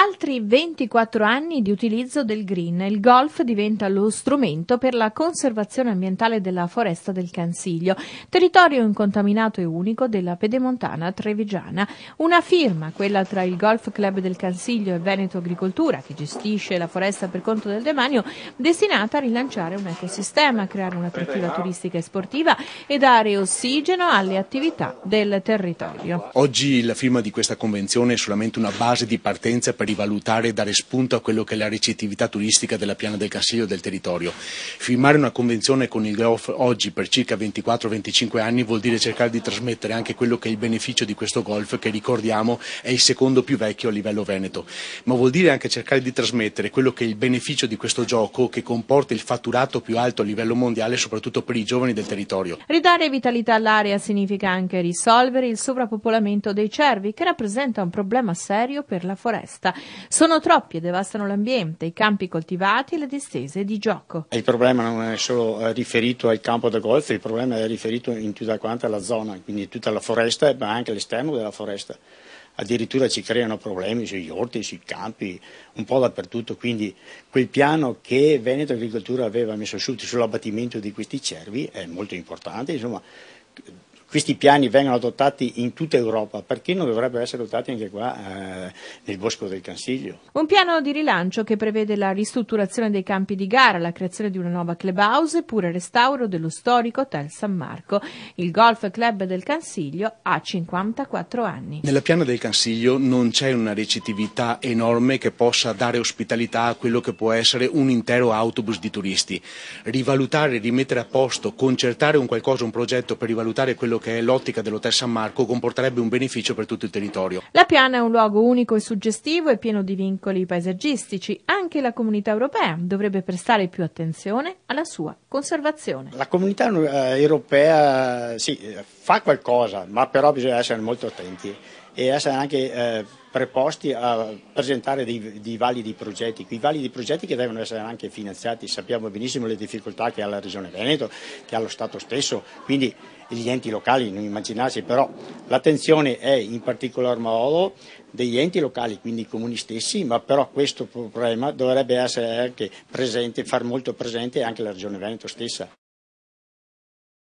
Altri 24 anni di utilizzo del green. Il golf diventa lo strumento per la conservazione ambientale della foresta del Cansiglio, territorio incontaminato e unico della pedemontana trevigiana. Una firma, quella tra il Golf Club del Cansiglio e Veneto Agricoltura, che gestisce la foresta per conto del demanio, destinata a rilanciare un ecosistema, creare un'attrattiva turistica e sportiva e dare ossigeno alle attività del territorio. Oggi la firma di questa convenzione è solamente una base di partenza per rivalutare e dare spunto a quello che è la recettività turistica della Piana del Castiglio e del territorio. Firmare una convenzione con il golf oggi per circa 24-25 anni vuol dire cercare di trasmettere anche quello che è il beneficio di questo golf che ricordiamo è il secondo più vecchio a livello veneto, ma vuol dire anche cercare di trasmettere quello che è il beneficio di questo gioco che comporta il fatturato più alto a livello mondiale soprattutto per i giovani del territorio. Ridare vitalità all'area significa anche risolvere il sovrappopolamento dei cervi che rappresenta un problema serio per la foresta sono troppi e devastano l'ambiente, i campi coltivati e le distese di gioco. Il problema non è solo eh, riferito al campo da golf, il problema è riferito in tutta quanta la zona, quindi tutta la foresta, ma anche l'esterno della foresta addirittura ci creano problemi sugli orti, sui campi, un po' dappertutto. Quindi quel piano che Veneto Agricoltura aveva messo su sull'abbattimento di questi cervi è molto importante. Insomma, questi piani vengono adottati in tutta Europa, perché non dovrebbero essere adottati anche qua eh, nel Bosco del Consiglio? Un piano di rilancio che prevede la ristrutturazione dei campi di gara, la creazione di una nuova clubhouse e pure il restauro dello storico Hotel San Marco. Il Golf Club del Consiglio ha 54 anni. Nella piana del Consiglio non c'è una recettività enorme che possa dare ospitalità a quello che può essere un intero autobus di turisti. Rivalutare, rimettere a posto, concertare un qualcosa, un progetto per rivalutare quello quello che è l'ottica dell'Hotel San Marco comporterebbe un beneficio per tutto il territorio. La Piana è un luogo unico e suggestivo e pieno di vincoli paesaggistici. Anche la comunità europea dovrebbe prestare più attenzione alla sua conservazione. La comunità eh, europea sì, eh, fa qualcosa, ma però bisogna essere molto attenti e essere anche eh, preposti a presentare dei, dei, validi progetti, quei validi progetti che devono essere anche finanziati, sappiamo benissimo le difficoltà che ha la Regione Veneto, che ha lo Stato stesso, quindi gli enti locali, non immaginarsi, però l'attenzione è in particolar modo degli enti locali, quindi i comuni stessi, ma però questo problema dovrebbe essere anche presente, far molto presente anche la Regione Veneto stessa.